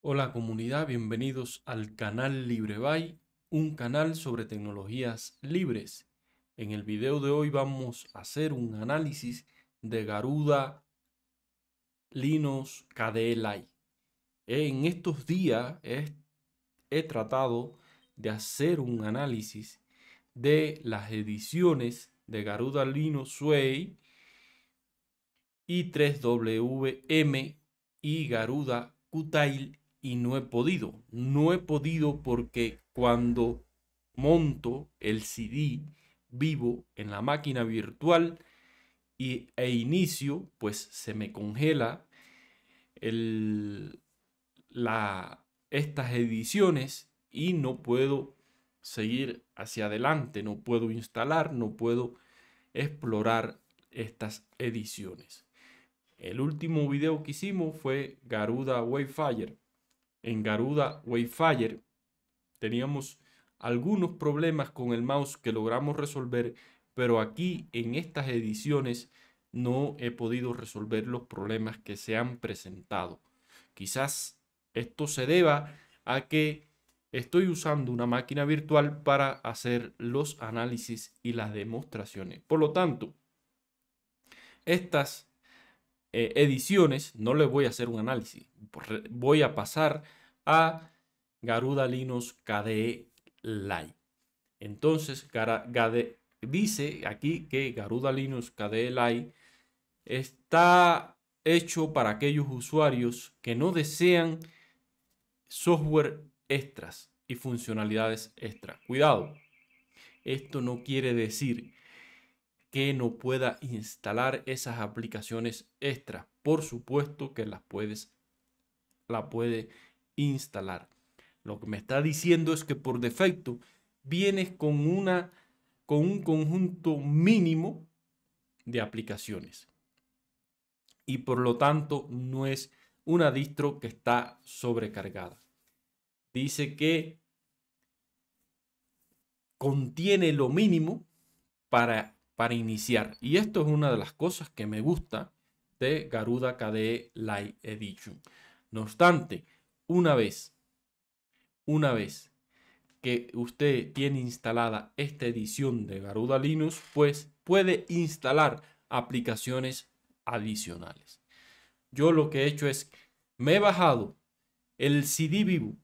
Hola comunidad, bienvenidos al canal LibreBay, un canal sobre tecnologías libres. En el video de hoy vamos a hacer un análisis de Garuda Linux KDE En estos días he, tratado de hacer un análisis de las ediciones de Garuda Linux Sway y 3WM y Garuda Kutail y no he podido. No he podido porque cuando monto el CD vivo en la máquina virtual y, e inicio, pues se me congela la, estas ediciones y no puedo seguir hacia adelante, no puedo instalar, no puedo explorar estas ediciones. El último video que hicimos fue Garuda Wayfire en Garuda Wayfire, teníamos algunos problemas con el mouse que logramos resolver, pero aquí en estas ediciones no he podido resolver los problemas que se han presentado. Quizás esto se deba a que estoy usando una máquina virtual para hacer los análisis y las demostraciones. Por lo tanto, estas eh, ediciones, no les voy a hacer un análisis. Voy a pasar a Garuda Linux KDE Live. Entonces, Gade, dice aquí que Garuda Linux KDE Live está hecho para aquellos usuarios que no desean software extras y funcionalidades extras. Cuidado, esto no quiere decir que no pueda instalar esas aplicaciones extras. Por supuesto que las puedes, la puede instalar. Lo que me está diciendo es que por defecto vienes con una con un conjunto mínimo de aplicaciones. Y por lo tanto no es una distro que está sobrecargada. Dice que contiene lo mínimo para para iniciar. Y esto es una de las cosas que me gusta de Garuda KDE Light Edition. No obstante, una vez, una vez que usted tiene instalada esta edición de Garuda Linux, pues puede instalar aplicaciones adicionales. Yo lo que he hecho es, me he bajado el CD vivo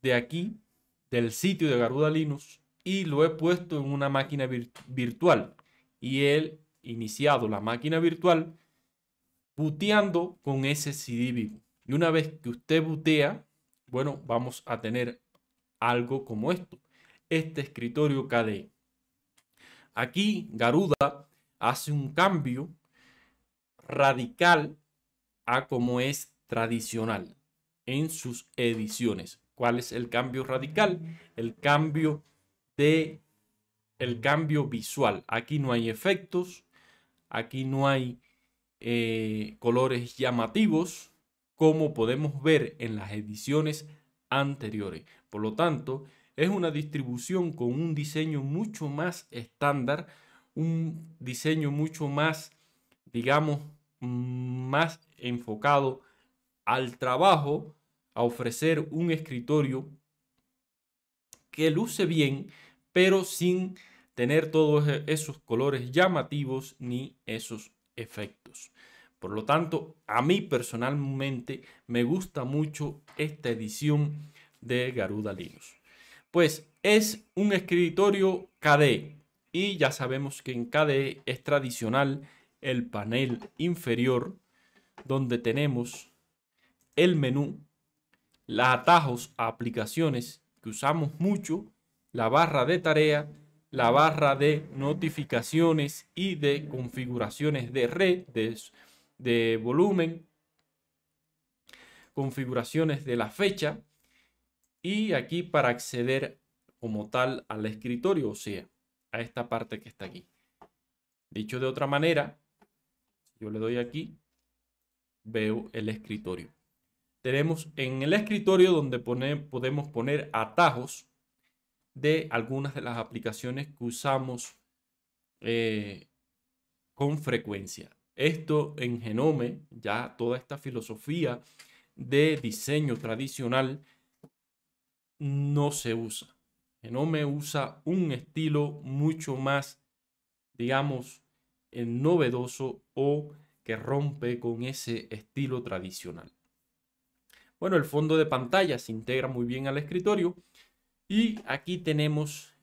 de aquí, del sitio de Garuda Linux, y lo he puesto en una máquina virtual y él iniciado la máquina virtual buteando con ese CD vivo. Y una vez que usted butea, bueno, vamos a tener algo como esto, este escritorio KDE. Aquí Garuda hace un cambio radical a como es tradicional en sus ediciones. ¿Cuál es el cambio radical? El cambio de el cambio visual. Aquí no hay efectos, aquí no hay eh, colores llamativos como podemos ver en las ediciones anteriores. Por lo tanto, es una distribución con un diseño mucho más estándar, un diseño mucho más, digamos, más enfocado al trabajo, a ofrecer un escritorio que luce bien, pero sin tener todos e-, esos colores llamativos ni esos efectos. Por lo tanto, a mí personalmente me gusta mucho esta edición de Garuda Linux. Pues es un escritorio KDE y ya sabemos que en KDE es tradicional el panel inferior donde tenemos el menú, los atajos a aplicaciones que usamos mucho, la barra de tarea la barra de notificaciones y de configuraciones de red, de, volumen, configuraciones de la fecha y aquí para acceder como tal al escritorio, o sea, a esta parte que está aquí. Dicho de otra manera, yo le doy aquí, veo el escritorio. Tenemos en el escritorio donde podemos poner atajos de algunas de las aplicaciones que usamos eh, con frecuencia. Esto en Genome, ya toda esta filosofía de diseño tradicional no se usa. Genome usa un estilo mucho más, digamos, eh, novedoso o que rompe con ese estilo tradicional. Bueno, el fondo de pantalla se integra muy bien al escritorio y aquí tenemos,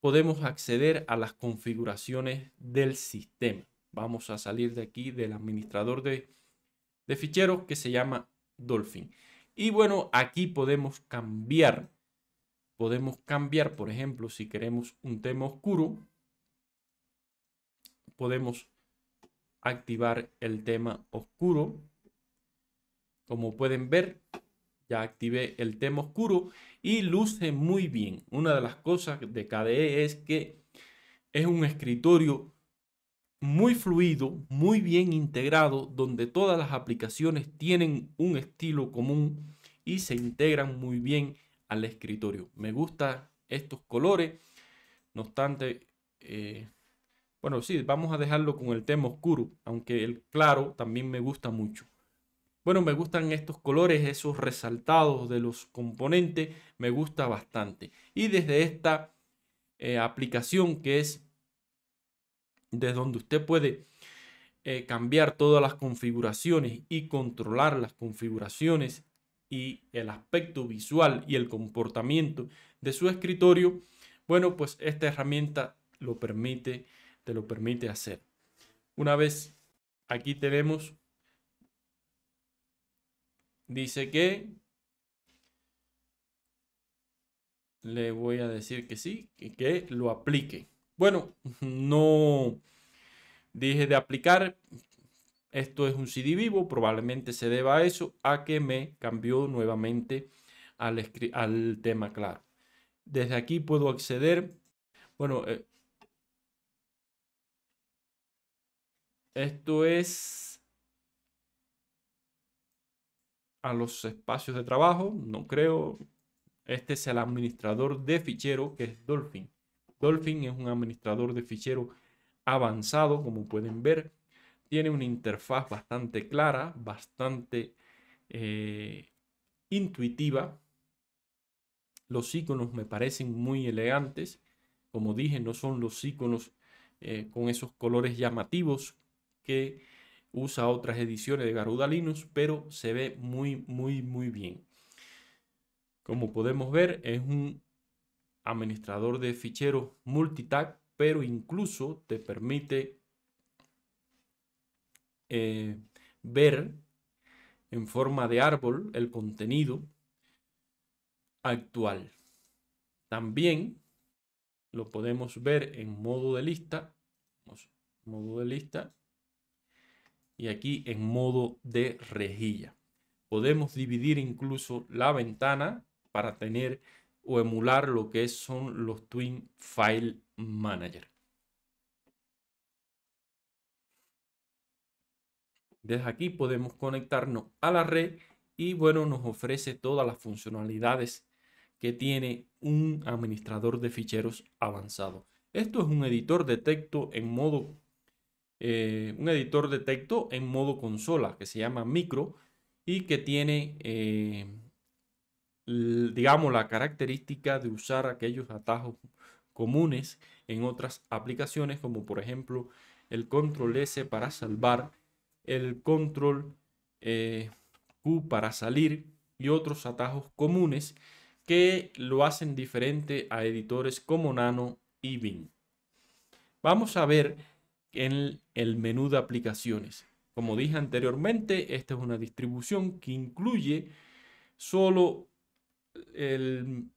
podemos acceder a las configuraciones del sistema. Vamos a salir de aquí del administrador de, ficheros que se llama Dolphin. Y bueno, aquí podemos cambiar. Podemos cambiar, por ejemplo, si queremos un tema oscuro, podemos activar el tema oscuro. Como pueden ver, activé el tema oscuro y luce muy bien. Una de las cosas de KDE es que es un escritorio muy fluido, muy bien integrado, donde todas las aplicaciones tienen un estilo común y se integran muy bien al escritorio. Me gustan estos colores, no obstante, eh, bueno, sí, vamos a dejarlo con el tema oscuro, aunque el claro también me gusta mucho. Bueno, me gustan estos colores, esos resaltados de los componentes, me gusta bastante. Y desde esta eh, aplicación que es desde donde usted puede eh, cambiar todas las configuraciones y controlar las configuraciones y el aspecto visual y el comportamiento de su escritorio, bueno, pues esta herramienta lo permite, te lo permite hacer. Una vez aquí tenemos dice que le voy a decir que sí, que, que lo aplique. Bueno, no dije de aplicar. Esto es un CD vivo, probablemente se deba a eso, a que me cambió nuevamente al, al tema claro. Desde aquí puedo acceder. Bueno, eh, esto es a los espacios de trabajo, no creo. Este es el administrador de fichero que es Dolphin. Dolphin es un administrador de fichero avanzado, como pueden ver. Tiene una interfaz bastante clara, bastante eh, intuitiva. Los iconos me parecen muy elegantes. Como dije, no son los iconos eh, con esos colores llamativos que usa otras ediciones de Garuda Linux, pero se ve muy, muy, muy bien. Como podemos ver, es un administrador de ficheros multitag, pero incluso te permite eh, ver en forma de árbol el contenido actual. También lo podemos ver en modo de lista, modo de lista, y aquí en modo de rejilla. Podemos dividir incluso la ventana para tener o emular lo que son los Twin File Manager. Desde aquí podemos conectarnos a la red y bueno, nos ofrece todas las funcionalidades que tiene un administrador de ficheros avanzado. Esto es un editor de texto en modo eh, un editor de texto en modo consola que se llama micro y que tiene, eh, digamos, la característica de usar aquellos atajos comunes en otras aplicaciones como por ejemplo el control S para salvar, el control eh, Q para salir y otros atajos comunes que lo hacen diferente a editores como Nano y Bing. Vamos a ver en el menú de aplicaciones. Como dije anteriormente, esta es una distribución que incluye solo el,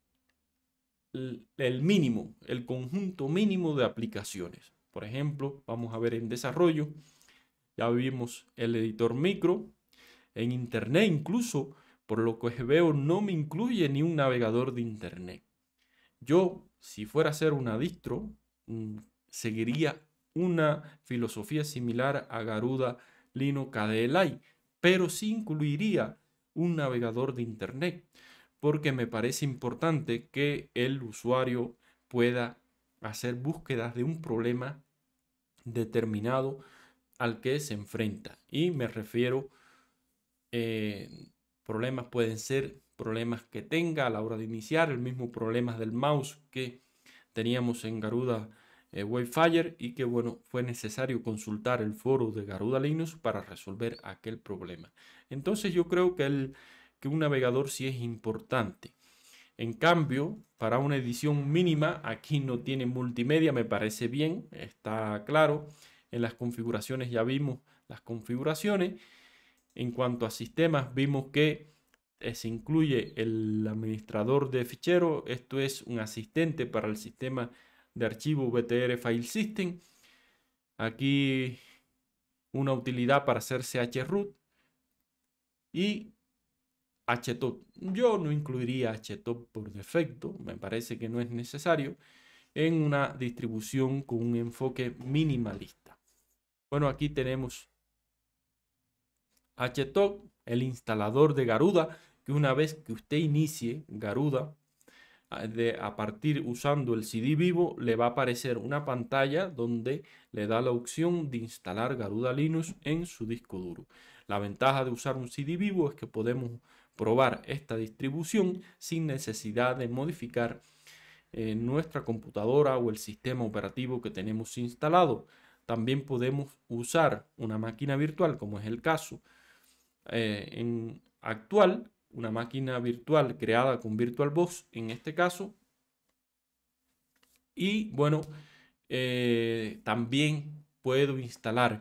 el mínimo, el conjunto mínimo de aplicaciones. Por ejemplo, vamos a ver en desarrollo, ya vimos el editor micro, en internet incluso, por lo que veo, no me incluye ni un navegador de internet. Yo, si fuera a ser una distro, mm, seguiría una filosofía similar a Garuda Lino KDLI, pero sí incluiría un navegador de Internet, porque me parece importante que el usuario pueda hacer búsquedas de un problema determinado al que se enfrenta. Y me refiero, eh, problemas pueden ser problemas que tenga a la hora de iniciar, el mismo problema del mouse que teníamos en Garuda eh, WiFi y que bueno, fue necesario consultar el foro de Garuda Linux para resolver aquel problema. Entonces yo creo que, el, que un navegador sí es importante. En cambio, para una edición mínima, aquí no tiene multimedia, me parece bien, está claro. En las configuraciones ya vimos las configuraciones. En cuanto a sistemas, vimos que eh, se incluye el administrador de fichero, esto es un asistente para el sistema de archivo VTR File System. Aquí una utilidad para hacer chroot y htop. Yo no incluiría htop por defecto, me parece que no es necesario en una distribución con un enfoque minimalista. Bueno, aquí tenemos htop, el instalador de Garuda, que una vez que usted inicie Garuda, de, a partir usando el CD vivo, le va a aparecer una pantalla donde le da la opción de instalar Garuda Linux en su disco duro. La ventaja de usar un CD vivo es que podemos probar esta distribución sin necesidad de modificar eh, nuestra computadora o el sistema operativo que tenemos instalado. También podemos usar una máquina virtual, como es el caso eh, en actual, una máquina virtual creada con VirtualBox en este caso. Y bueno, eh, también puedo instalar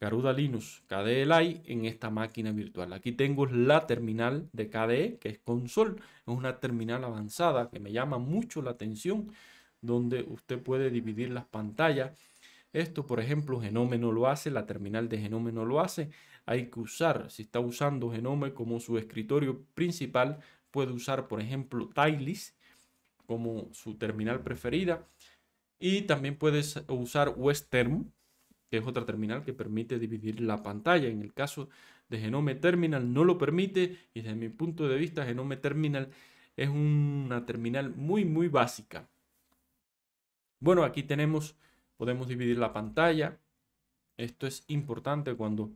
Garuda Linux KDE Live en esta máquina virtual. Aquí tengo la terminal de KDE, que es Console. Es una terminal avanzada que me llama mucho la atención, donde usted puede dividir las pantallas. Esto, por ejemplo, Genome no lo hace, la terminal de Genome no lo hace hay que usar. Si está usando Genome como su escritorio principal, puede usar, por ejemplo, Tilis como su terminal preferida. Y también puedes usar Western, que es otra terminal que permite dividir la pantalla. En el caso de Genome Terminal no lo permite y desde mi punto de vista Genome Terminal es una terminal muy muy básica. Bueno, aquí tenemos, podemos dividir la pantalla. Esto es importante cuando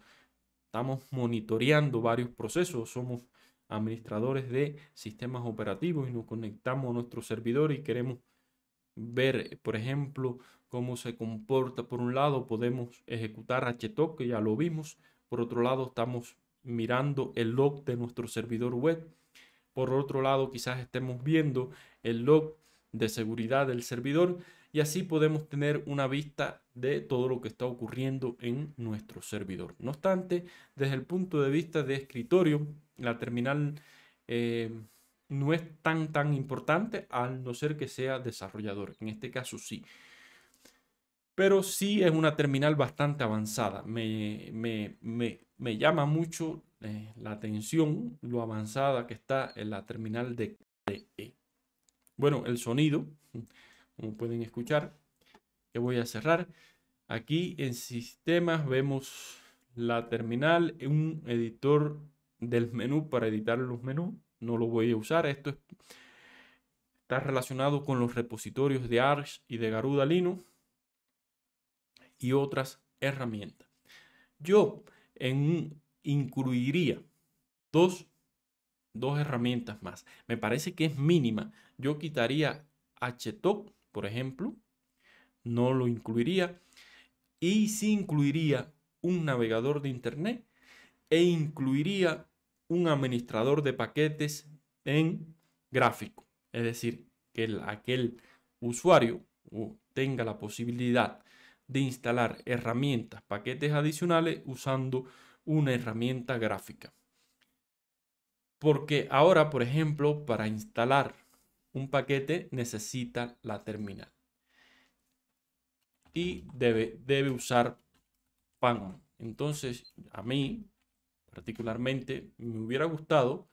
Estamos monitoreando varios procesos, somos administradores de sistemas operativos y nos conectamos a nuestro servidor y queremos ver, por ejemplo, cómo se comporta. Por un lado, podemos ejecutar HTOC, que ya lo vimos. Por otro lado, estamos mirando el log de nuestro servidor web. Por otro lado, quizás estemos viendo el log de seguridad del servidor y así podemos tener una vista de todo lo que está ocurriendo en nuestro servidor. No obstante, desde el punto de vista de escritorio, la terminal eh, no es tan tan importante al no ser que sea desarrollador. En este caso sí. Pero sí es una terminal bastante avanzada. Me, llama mucho eh, la atención lo avanzada que está en la terminal de KDE. Bueno, el sonido como pueden escuchar, que voy a cerrar. Aquí en sistemas vemos la terminal, un editor del menú para editar los menús. No lo voy a usar, esto está relacionado con los repositorios de Arch y de Garuda Linux y otras herramientas. Yo en, incluiría dos, herramientas más. Me parece que es mínima. Yo quitaría htop por ejemplo, no lo incluiría. Y sí incluiría un navegador de Internet e incluiría un administrador de paquetes en gráfico. Es decir, que aquel usuario tenga la posibilidad de instalar herramientas, paquetes adicionales usando una herramienta gráfica. Porque ahora, por ejemplo, para instalar un paquete necesita la terminal y debe, debe usar PAN. Entonces, a mí particularmente me hubiera gustado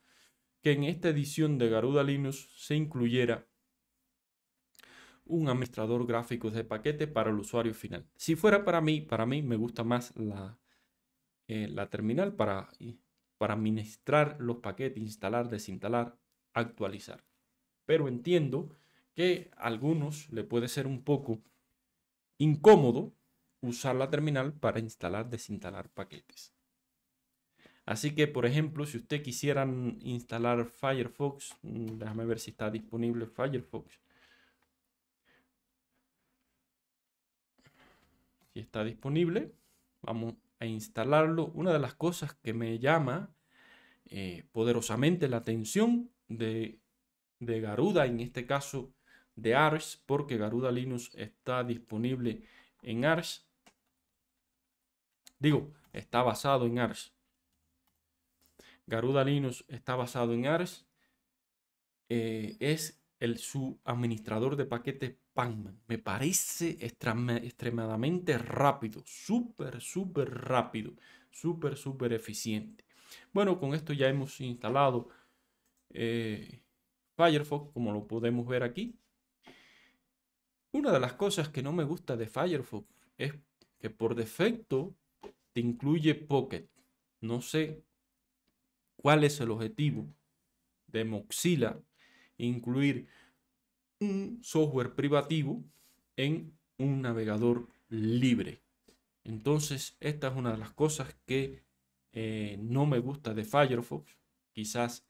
que en esta edición de Garuda Linux se incluyera un administrador gráfico de paquete para el usuario final. Si fuera para mí, para mí me gusta más la, eh, la terminal para, para administrar los paquetes, instalar, desinstalar, actualizar pero entiendo que a algunos le puede ser un poco incómodo usar la terminal para instalar, desinstalar paquetes. Así que, por ejemplo, si usted quisiera instalar Firefox, mm, déjame ver si está disponible Firefox. Si está disponible, vamos a instalarlo. Una de las cosas que me llama eh, poderosamente la atención de de Garuda, en este caso de Arch, porque Garuda Linux está disponible en Arch. Digo, está basado en Arch. Garuda Linux está basado en Arch. Eh, es el, su administrador de paquetes Panman, Me parece extremadamente rápido, súper, súper rápido, súper, súper eficiente. Bueno, con esto ya hemos instalado eh, Firefox, como lo podemos ver aquí. Una de las cosas que no me gusta de Firefox es que por defecto te incluye Pocket. No sé cuál es el objetivo de Mozilla incluir un software privativo en un navegador libre. Entonces, esta es una de las cosas que eh, no me gusta de Firefox. Quizás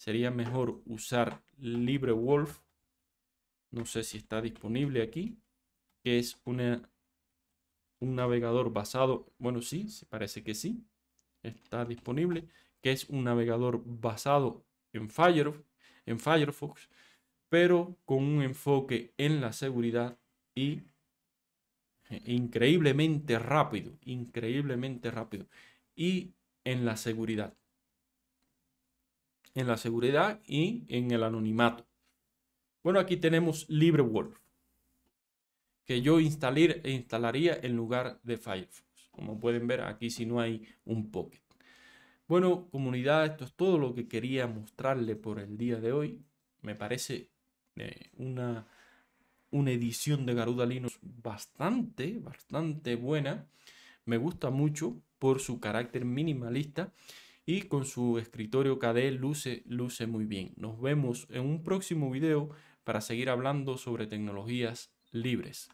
Sería mejor usar LibreWolf. No sé si está disponible aquí. Que es una, un navegador basado. Bueno, sí, parece que sí. Está disponible. Que es un navegador basado en, Firefox, en Firefox. Pero con un enfoque en la seguridad y eh, increíblemente rápido, increíblemente rápido. Y en la seguridad en la seguridad y en el anonimato. Bueno, aquí tenemos LibreWolf, que yo instalaría en lugar de Firefox. Como pueden ver, aquí si no hay un pocket. Bueno, comunidad, esto es todo lo que quería mostrarle por el día de hoy. Me parece eh, una, una edición de Garuda Linux bastante, bastante buena. Me gusta mucho por su carácter minimalista y con su escritorio KD luce, luce muy bien. Nos vemos en un próximo video para seguir hablando sobre tecnologías libres.